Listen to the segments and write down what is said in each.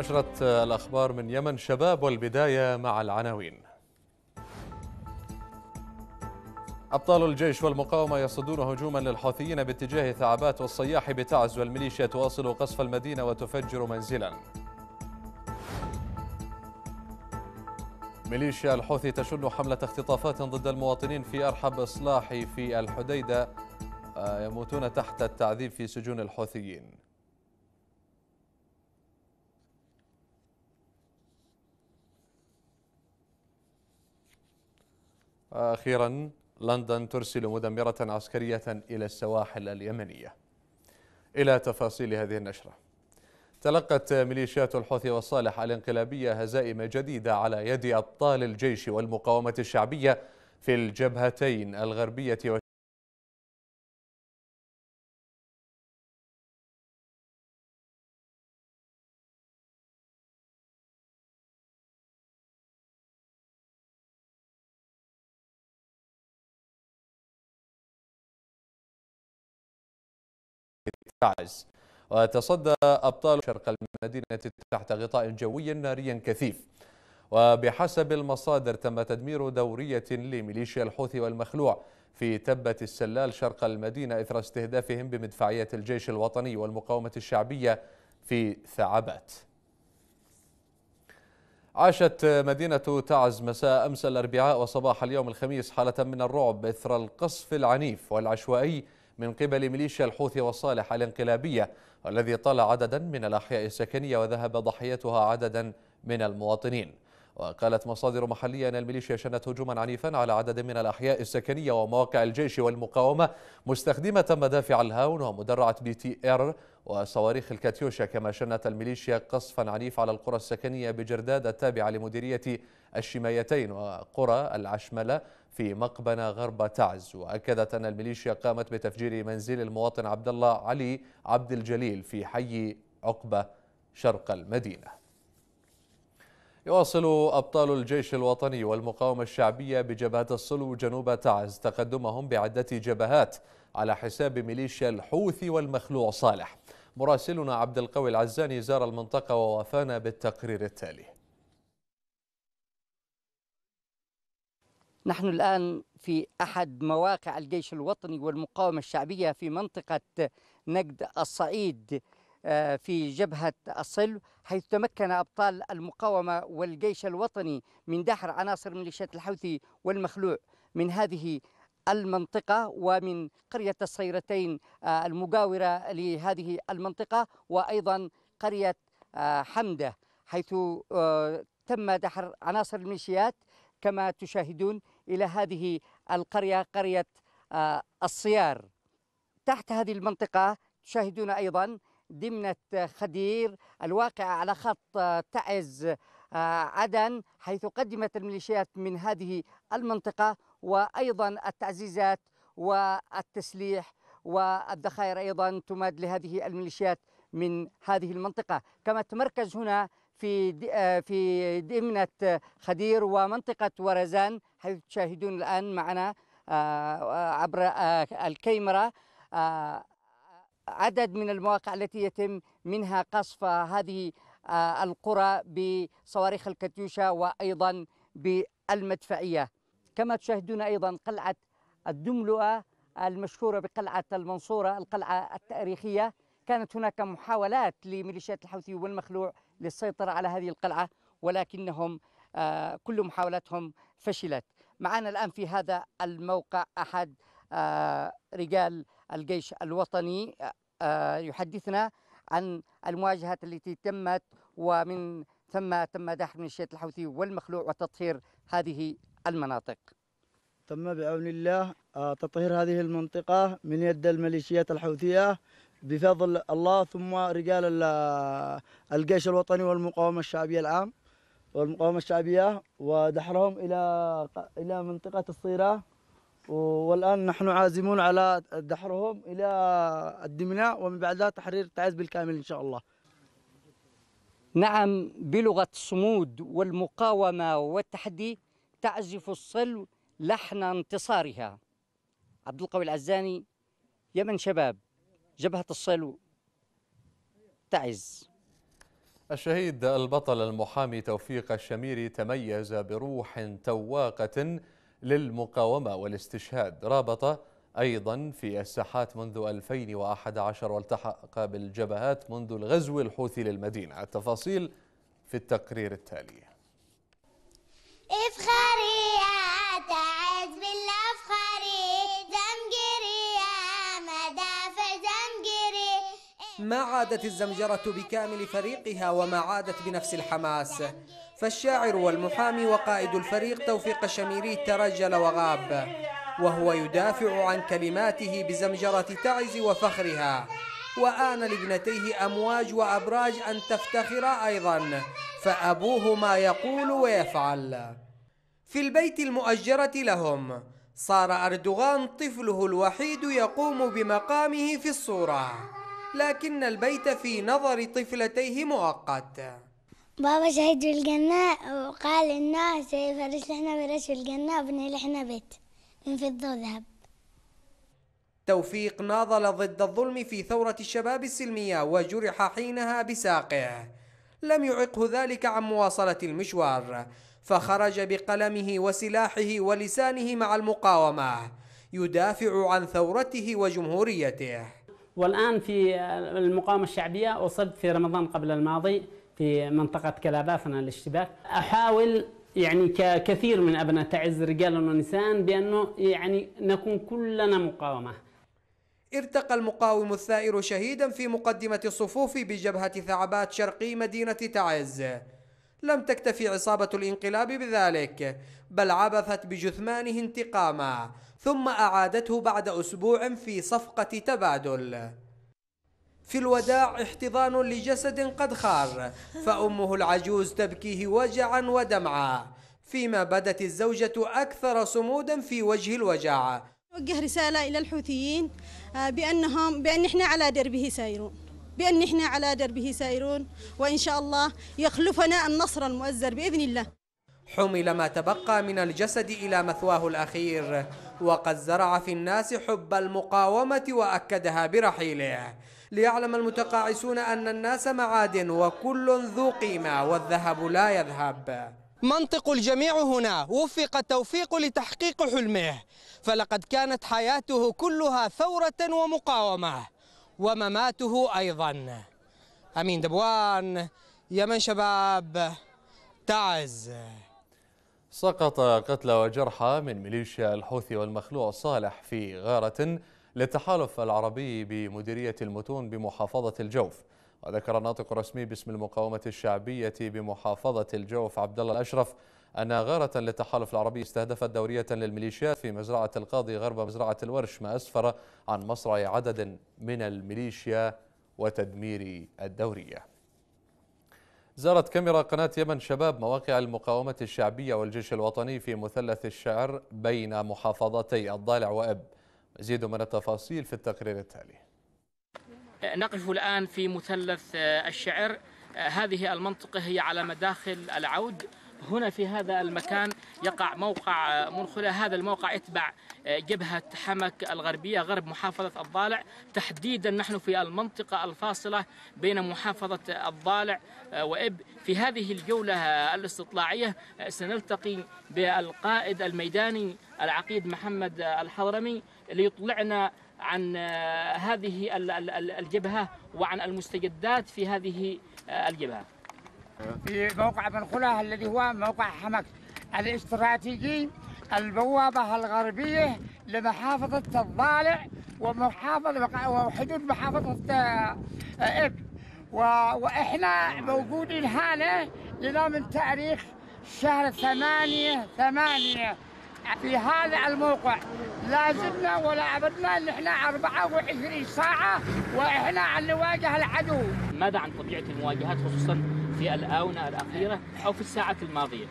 نشرت الأخبار من يمن شباب والبداية مع العناوين أبطال الجيش والمقاومة يصدون هجوما للحوثيين باتجاه ثعبات والصياح بتعز والميليشيا تواصل قصف المدينة وتفجر منزلا ميليشيا الحوثي تشن حملة اختطافات ضد المواطنين في أرحب إصلاحي في الحديدة آه، يموتون تحت التعذيب في سجون الحوثيين أخيرا لندن ترسل مدمرة عسكرية إلى السواحل اليمنية إلى تفاصيل هذه النشرة تلقت ميليشيات الحوثي والصالح الانقلابية هزائم جديدة على يد أبطال الجيش والمقاومة الشعبية في الجبهتين الغربية تعز وتصدى أبطال شرق المدينة تحت غطاء جوي ناري كثيف وبحسب المصادر تم تدمير دورية لميليشيا الحوثي والمخلوع في تبة السلال شرق المدينة إثر استهدافهم بمدفعية الجيش الوطني والمقاومة الشعبية في ثعبات عاشت مدينة تعز مساء أمس الأربعاء وصباح اليوم الخميس حالة من الرعب إثر القصف العنيف والعشوائي من قبل ميليشيا الحوثي والصالح الانقلابية والذي طال عددا من الأحياء السكنية وذهب ضحيتها عددا من المواطنين وقالت مصادر محلية أن الميليشيا شنت هجوما عنيفا على عدد من الأحياء السكنية ومواقع الجيش والمقاومة مستخدمة مدافع الهاون ومدرعة بي تي إر وصواريخ الكاتيوشا كما شنت الميليشيا قصفا عنيف على القرى السكنية بجرداد التابعة لمديرية الشمايتين وقرى العشملة في مقبنة غرب تعز وأكدت أن الميليشيا قامت بتفجير منزل المواطن عبد الله علي عبد الجليل في حي عقبة شرق المدينة يواصل أبطال الجيش الوطني والمقاومة الشعبية بجبهة الصلو جنوب تعز تقدمهم بعدة جبهات على حساب ميليشيا الحوثي والمخلوع صالح مراسلنا عبد القوي العزاني زار المنطقة ووافانا بالتقرير التالي نحن الآن في أحد مواقع الجيش الوطني والمقاومة الشعبية في منطقة نجد الصعيد آه، في جبهة الصلب حيث تمكن أبطال المقاومة والجيش الوطني من دحر عناصر ميليشيات الحوثي والمخلوع من هذه المنطقة ومن قرية الصيرتين آه، المجاورة لهذه المنطقة وأيضا قرية آه، حمدة حيث تم دحر عناصر الميليشيات كما تشاهدون إلى هذه القرية قرية الصيار تحت هذه المنطقة تشاهدون أيضا دمنة خدير الواقعة على خط تعز آه، عدن حيث قدمت الميليشيات من هذه المنطقة وأيضا التعزيزات والتسليح والذخائر أيضا تماد لهذه الميليشيات من هذه المنطقة كما تمركز هنا في آه، في دمنة خدير ومنطقة ورزان حيث تشاهدون الآن معنا آه، عبر الكاميرا عدد من المواقع التي يتم منها قصف هذه آه، القرى بصواريخ الكاتيوشا وأيضا بالمدفعية كما تشاهدون أيضا قلعة الدملؤة المشهورة بقلعة المنصورة القلعة التاريخية كانت هناك محاولات لميليشيات الحوثي والمخلوع للسيطرة على هذه القلعة ولكنهم آه، كل محاولاتهم فشلت معنا الآن في هذا الموقع أحد آه، رجال الجيش الوطني آه، يحدثنا عن المواجهات التي تمت ومن ثم تم دحر من الشيط الحوثي والمخلوع وتطهير هذه المناطق تم بعون الله آه، تطهير هذه المنطقة من يد الميليشيات الحوثية بفضل الله ثم رجال الجيش الوطني والمقاومة الشعبية العام والمقاومة الشعبية ودحرهم إلى إلى منطقة الصيرة والآن نحن عازمون على دحرهم إلى الدمناء ومن بعدها تحرير تعز بالكامل إن شاء الله نعم بلغة الصمود والمقاومة والتحدي تعزف الصلو لحن انتصارها عبد القوي العزاني يمن شباب جبهة الصلو تعز الشهيد البطل المحامي توفيق الشميري تميز بروح تواقة للمقاومة والاستشهاد رابط أيضا في الساحات منذ 2011 والتحق بالجبهات منذ الغزو الحوثي للمدينة التفاصيل في التقرير التالي ما عادت الزمجرة بكامل فريقها وما عادت بنفس الحماس فالشاعر والمحامي وقائد الفريق توفيق الشميري ترجل وغاب وهو يدافع عن كلماته بزمجرة تعز وفخرها وآن لابنتيه أمواج وأبراج أن تفتخر أيضا فأبوهما يقول ويفعل في البيت المؤجرة لهم صار أردوغان طفله الوحيد يقوم بمقامه في الصورة لكن البيت في نظر طفلتيه مؤقت بابا شهد في الجنة وقال إنه سيفرش لحنا فرش في الجنة وبني لحنا بيت من فضة وذهب توفيق ناضل ضد الظلم في ثورة الشباب السلمية وجرح حينها بساقه لم يعقه ذلك عن مواصلة المشوار فخرج بقلمه وسلاحه ولسانه مع المقاومة يدافع عن ثورته وجمهوريته والآن في المقاومة الشعبية أصبت في رمضان قبل الماضي في منطقة كلابا الاشتباك أحاول يعني ككثير من أبناء تعز رجالا ونساء بأنه يعني نكون كلنا مقاومة ارتقى المقاوم الثائر شهيدا في مقدمة الصفوف بجبهة ثعبات شرقي مدينة تعز لم تكتفي عصابة الانقلاب بذلك بل عبثت بجثمانه انتقاما ثم أعادته بعد أسبوع في صفقة تبادل في الوداع احتضان لجسد قد خار فأمه العجوز تبكيه وجعا ودمعا فيما بدت الزوجة أكثر صمودا في وجه الوجع وجه رسالة إلى الحوثيين آه، بأنهم بأن إحنا على دربه سايرون بأن احنا على دربه سائرون وإن شاء الله يخلفنا النصر المؤزر بإذن الله حمل ما تبقى من الجسد إلى مثواه الأخير وقد زرع في الناس حب المقاومة وأكدها برحيله ليعلم المتقاعسون أن الناس معادن وكل ذو قيمة والذهب لا يذهب منطق الجميع هنا وفق التوفيق لتحقيق حلمه فلقد كانت حياته كلها ثورة ومقاومة ومماته أيضا أمين دبوان يمن شباب تعز سقط قتلى وجرحى من ميليشيا الحوثي والمخلوع صالح في غارة للتحالف العربي بمديرية المتون بمحافظة الجوف وذكر الناطق الرسمي باسم المقاومة الشعبية بمحافظة الجوف عبد الله الأشرف أن غارة للتحالف العربي استهدفت دورية للميليشيات في مزرعة القاضي غرب مزرعة الورش ما أسفر عن مصرع عدد من الميليشيا وتدمير الدورية زارت كاميرا قناة يمن شباب مواقع المقاومة الشعبية والجيش الوطني في مثلث الشعر بين محافظتي الضالع وأب مزيد من التفاصيل في التقرير التالي نقف الآن في مثلث الشعر هذه المنطقة هي على مداخل العود هنا في هذا المكان يقع موقع منخلة هذا الموقع يتبع آه، جبهة حمك الغربية غرب محافظة الضالع تحديدا نحن في المنطقة الفاصلة بين محافظة الضالع آه، وإب في هذه الجولة آه، الاستطلاعية سنلتقي بالقائد الميداني العقيد محمد الحضرمي ليطلعنا عن هذه الجبهة وعن المستجدات في هذه الجبهة في موقع بن خلاه الذي هو موقع حمك الاستراتيجي البوابة الغربية لمحافظة الضالع ومحافظة وحدود محافظة آه، إب وإحنا موجودين هنا لنا من تاريخ شهر ثمانية ثمانية في هذا الموقع لا زلنا ولا عبدنا ان احنا 24 ساعه واحنا على نواجه العدو ماذا عن طبيعه المواجهات خصوصا في الآونة الأخيرة أو في الساعة الماضية؟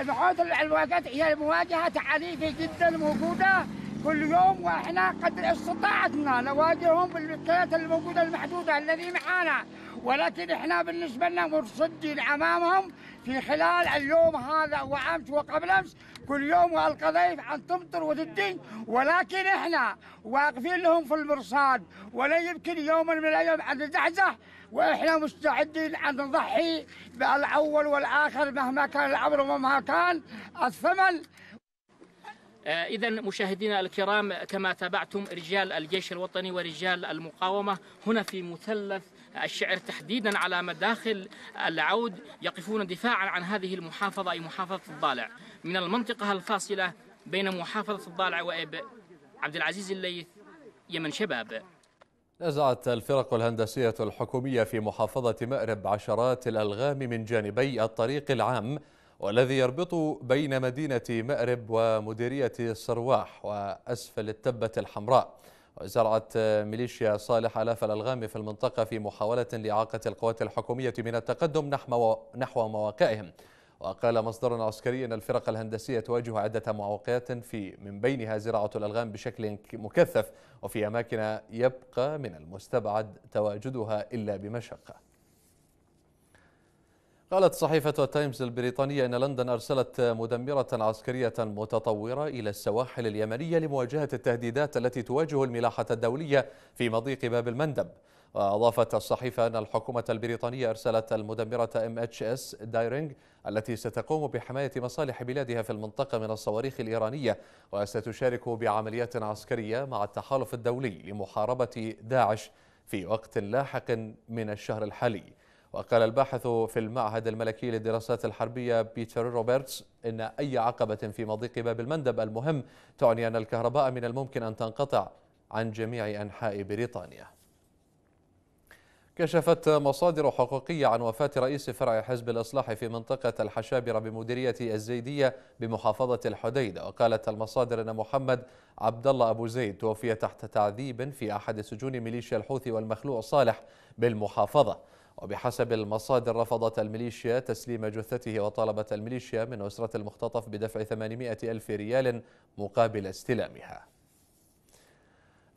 المحاوط الواقع هي مواجهة عنيفة جدا موجودة كل يوم واحنا قدر استطاعتنا نواجههم بالكيات الموجوده المحدوده الذي معانا ولكن احنا بالنسبه لنا مرصدين امامهم في خلال اليوم هذا وامس وقبل امس كل يوم والقذيف ان تمطر وتدين ولكن احنا واقفين لهم في المرصاد ولا يمكن يوما من الايام ان نزحزح واحنا مستعدين ان نضحي بالاول والاخر مهما كان الامر ومهما كان الثمن آه، إذا مشاهدينا الكرام كما تابعتم رجال الجيش الوطني ورجال المقاومة هنا في مثلث الشعر تحديدا على مداخل العود يقفون دفاعا عن هذه المحافظة أي محافظة الضالع من المنطقة الفاصلة بين محافظة الضالع وإب عبد العزيز الليث يمن شباب نزعت الفرق الهندسية الحكومية في محافظة مأرب عشرات الألغام من جانبي الطريق العام والذي يربط بين مدينة مأرب ومديرية السرواح وأسفل التبة الحمراء وزرعت ميليشيا صالح آلاف الألغام في المنطقة في محاولة لإعاقة القوات الحكومية من التقدم نحو مواقعهم وقال مصدر عسكري أن الفرق الهندسية تواجه عدة معوقات في من بينها زراعة الألغام بشكل مكثف وفي أماكن يبقى من المستبعد تواجدها إلا بمشقة قالت صحيفة تايمز البريطانية أن لندن أرسلت مدمرة عسكرية متطورة إلى السواحل اليمنية لمواجهة التهديدات التي تواجه الملاحة الدولية في مضيق باب المندب وأضافت الصحيفة أن الحكومة البريطانية أرسلت المدمرة ام اتش اس دايرينج التي ستقوم بحماية مصالح بلادها في المنطقة من الصواريخ الإيرانية وستشارك بعمليات عسكرية مع التحالف الدولي لمحاربة داعش في وقت لاحق من الشهر الحالي وقال الباحث في المعهد الملكي للدراسات الحربية بيتر روبرتس إن أي عقبة في مضيق باب المندب المهم تعني أن الكهرباء من الممكن أن تنقطع عن جميع أنحاء بريطانيا كشفت مصادر حقوقية عن وفاة رئيس فرع حزب الإصلاح في منطقة الحشابرة بمديرية الزيدية بمحافظة الحديدة وقالت المصادر أن محمد عبد الله أبو زيد توفي تحت تعذيب في أحد سجون ميليشيا الحوثي والمخلوع صالح بالمحافظة وبحسب المصادر رفضت الميليشيا تسليم جثته وطالبت الميليشيا من أسرة المختطف بدفع 800 ألف ريال مقابل استلامها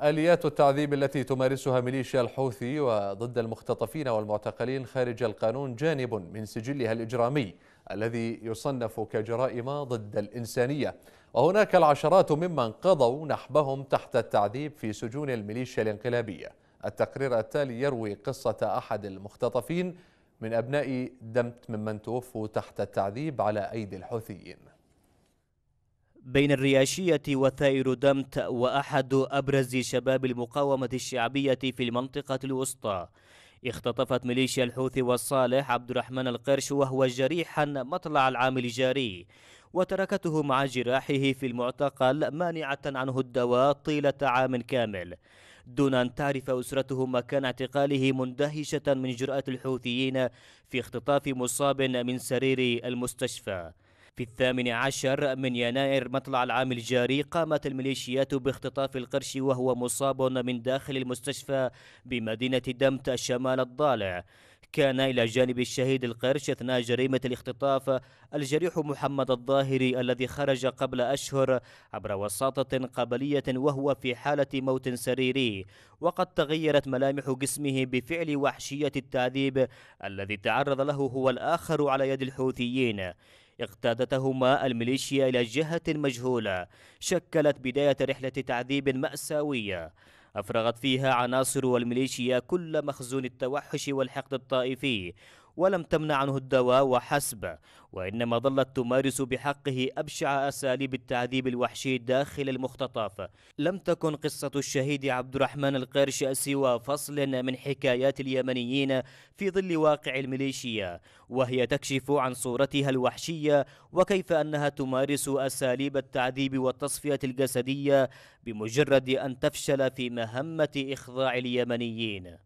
آليات التعذيب التي تمارسها ميليشيا الحوثي وضد المختطفين والمعتقلين خارج القانون جانب من سجلها الإجرامي الذي يصنف كجرائم ضد الإنسانية وهناك العشرات ممن قضوا نحبهم تحت التعذيب في سجون الميليشيا الانقلابية التقرير التالي يروي قصة أحد المختطفين من أبناء دمت ممن توفوا تحت التعذيب على أيدي الحوثيين بين الرياشية وثائر دمت وأحد أبرز شباب المقاومة الشعبية في المنطقة الوسطى اختطفت ميليشيا الحوثي والصالح عبد الرحمن القرش وهو جريحا مطلع العام الجاري وتركته مع جراحه في المعتقل مانعة عنه الدواء طيلة عام كامل دون أن تعرف أسرته مكان اعتقاله مندهشة من جرأة الحوثيين في اختطاف مصاب من سرير المستشفى في الثامن عشر من يناير مطلع العام الجاري قامت الميليشيات باختطاف القرش وهو مصاب من داخل المستشفى بمدينة دمت شمال الضالع كان إلى جانب الشهيد القرش أثناء جريمة الاختطاف الجريح محمد الظاهري الذي خرج قبل أشهر عبر وساطة قبلية وهو في حالة موت سريري وقد تغيرت ملامح جسمه بفعل وحشية التعذيب الذي تعرض له هو الآخر على يد الحوثيين اقتادتهما الميليشيا إلى جهة مجهولة شكلت بداية رحلة تعذيب مأساوية أفرغت فيها عناصر الميليشيا كل مخزون التوحش والحقد الطائفي ولم تمنع عنه الدواء وحسب وإنما ظلت تمارس بحقه أبشع أساليب التعذيب الوحشي داخل المختطف لم تكن قصة الشهيد عبد الرحمن القرش سوى فصل من حكايات اليمنيين في ظل واقع الميليشيا وهي تكشف عن صورتها الوحشية وكيف أنها تمارس أساليب التعذيب والتصفية الجسدية بمجرد أن تفشل في مهمة إخضاع اليمنيين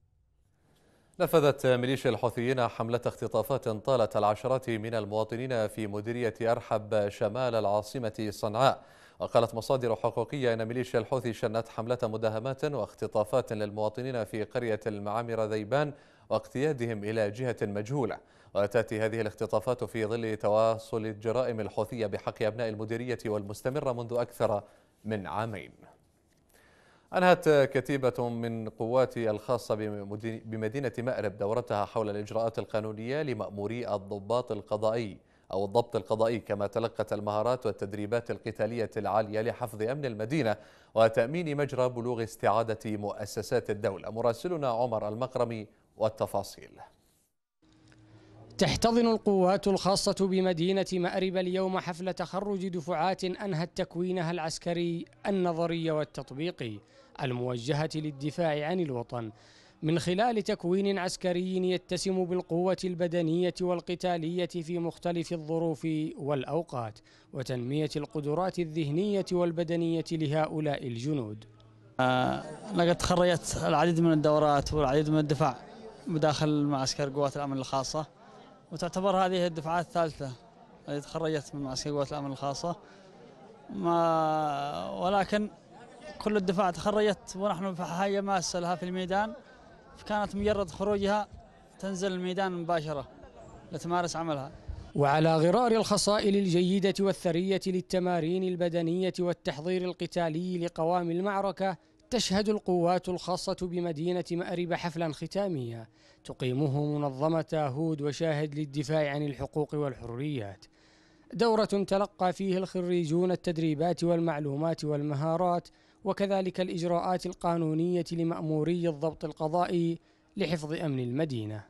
نفذت ميليشيا الحوثيين حملة اختطافات طالت العشرات من المواطنين في مديرية أرحب شمال العاصمة صنعاء وقالت مصادر حقوقية أن ميليشيا الحوثي شنت حملة مداهمات واختطافات للمواطنين في قرية المعامر ذيبان واقتيادهم إلى جهة مجهولة وتأتي هذه الاختطافات في ظل تواصل الجرائم الحوثية بحق أبناء المديرية والمستمرة منذ أكثر من عامين أنهت كتيبة من قوات الخاصة بمدينة مأرب دورتها حول الإجراءات القانونية لمأموري الضباط القضائي أو الضبط القضائي كما تلقت المهارات والتدريبات القتالية العالية لحفظ أمن المدينة وتأمين مجرى بلوغ استعادة مؤسسات الدولة مراسلنا عمر المقرمي والتفاصيل تحتضن القوات الخاصة بمدينة مأرب اليوم حفل تخرج دفعات أنهت تكوينها العسكري النظري والتطبيقي الموجهة للدفاع عن الوطن من خلال تكوين عسكري يتسم بالقوة البدنية والقتالية في مختلف الظروف والأوقات وتنمية القدرات الذهنية والبدنية لهؤلاء الجنود آه لقد تخرجت العديد من الدورات والعديد من الدفاع بداخل معسكر قوات الأمن الخاصة وتعتبر هذه الدفعات الثالثة التي تخرجت من معسكر قوات الأمن الخاصة ما ولكن كل الدفاع تخرجت ونحن في حاجة ماسة لها في الميدان فكانت مجرد خروجها تنزل الميدان مباشرة لتمارس عملها وعلى غرار الخصائل الجيدة والثرية للتمارين البدنية والتحضير القتالي لقوام المعركة تشهد القوات الخاصة بمدينة مأرب حفلا ختاميا تقيمه منظمة هود وشاهد للدفاع عن الحقوق والحريات دورة تلقى فيه الخريجون التدريبات والمعلومات والمهارات وكذلك الإجراءات القانونية لمأموري الضبط القضائي لحفظ أمن المدينة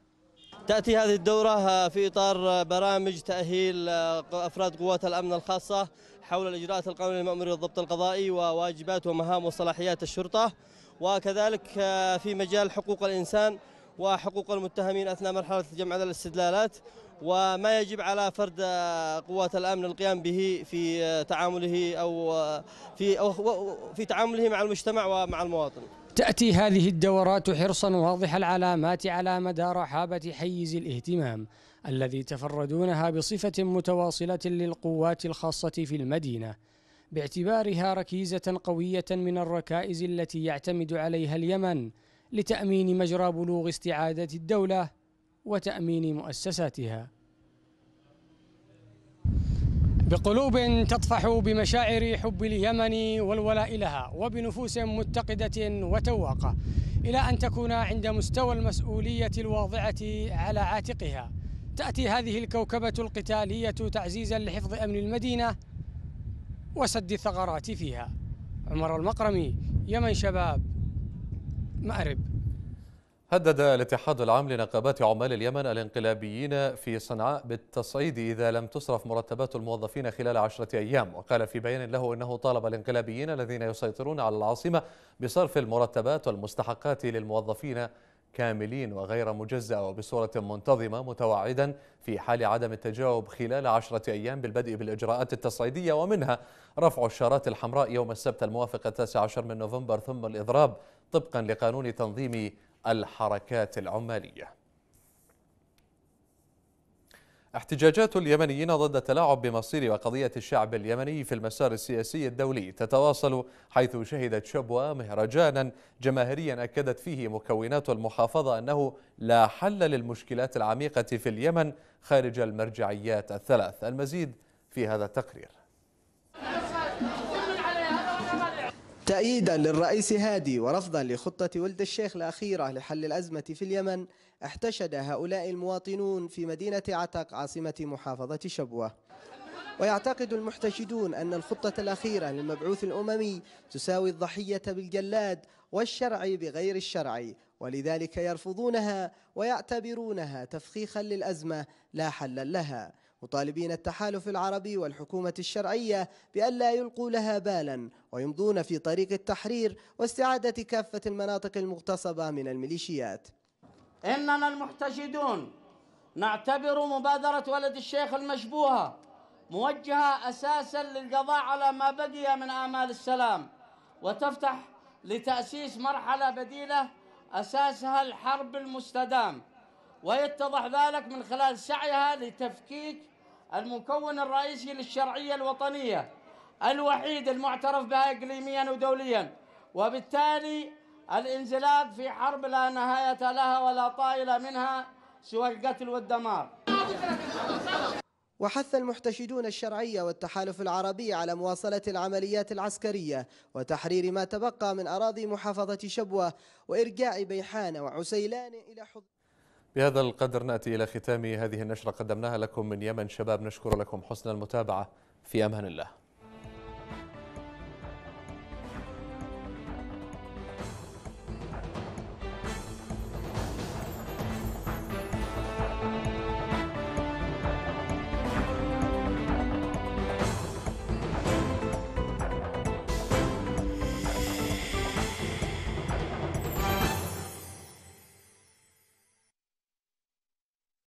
تأتي هذه الدورة في إطار برامج تأهيل أفراد قوات الأمن الخاصة حول الإجراءات القانونية المأمورة بالضبط القضائي وواجبات ومهام وصلاحيات الشرطة وكذلك آه، في مجال حقوق الإنسان وحقوق المتهمين أثناء مرحلة جمع الاستدلالات وما يجب على فرد آه، قوات الامن القيام به في آه، تعامله او في أو في تعامله مع المجتمع ومع المواطن. تاتي هذه الدورات حرصا واضح العلامات على مدى رحابه حيز الاهتمام الذي تفردونها بصفة متواصلة للقوات الخاصة في المدينة باعتبارها ركيزة قوية من الركائز التي يعتمد عليها اليمن لتأمين مجرى بلوغ استعادة الدولة وتأمين مؤسساتها. بقلوب تطفح بمشاعر حب اليمن والولاء لها وبنفوس متقدة وتواقة إلى أن تكون عند مستوى المسؤولية الواضعة على عاتقها تأتي هذه الكوكبة القتالية تعزيزا لحفظ أمن المدينة وسد الثغرات فيها عمر المقرمي يمن شباب مأرب هدد الاتحاد العام لنقابات عمال اليمن الانقلابيين في صنعاء بالتصعيد إذا لم تصرف مرتبات الموظفين خلال عشرة أيام وقال في بيان له أنه طالب الانقلابيين الذين يسيطرون على العاصمة بصرف المرتبات والمستحقات للموظفين كاملين وغير مجزأ وبصورة منتظمة متوعدا في حال عدم التجاوب خلال عشرة أيام بالبدء بالإجراءات التصعيدية ومنها رفع الشارات الحمراء يوم السبت الموافق 19 من نوفمبر ثم الإضراب طبقا لقانون تنظيم الحركات العمالية احتجاجات اليمنيين ضد التلاعب بمصير وقضية الشعب اليمني في المسار السياسي الدولي تتواصل حيث شهدت شبوة مهرجانا جماهيريا أكدت فيه مكونات المحافظة أنه لا حل للمشكلات العميقة في اليمن خارج المرجعيات الثلاث المزيد في هذا التقرير تأييدا للرئيس هادي ورفضا لخطة ولد الشيخ الأخيرة لحل الأزمة في اليمن احتشد هؤلاء المواطنون في مدينة عتق عاصمة محافظة شبوة ويعتقد المحتشدون أن الخطة الأخيرة للمبعوث الأممي تساوي الضحية بالجلاد والشرع بغير الشرع ولذلك يرفضونها ويعتبرونها تفخيخا للأزمة لا حل لها مطالبين التحالف العربي والحكومة الشرعية بأن لا يلقوا لها بالا ويمضون في طريق التحرير واستعادة كافة المناطق المغتصبة من الميليشيات إننا المحتشدون نعتبر مبادرة ولد الشيخ المشبوهة موجهة أساسا للقضاء على ما بقي من آمال السلام وتفتح لتأسيس مرحلة بديلة أساسها الحرب المستدام ويتضح ذلك من خلال سعيها لتفكيك المكون الرئيسي للشرعية الوطنية الوحيد المعترف بها إقليميا ودوليا وبالتالي الانزلاق في حرب لا نهاية لها ولا طائلة منها سوى القتل والدمار وحث المحتشدون الشرعية والتحالف العربي على مواصلة العمليات العسكرية وتحرير ما تبقى من أراضي محافظة شبوة وإرجاع بيحان وعسيلان إلى حضور بهذا القدر نأتي إلى ختام هذه النشرة قدمناها لكم من يمن شباب نشكر لكم حسن المتابعة في أمان الله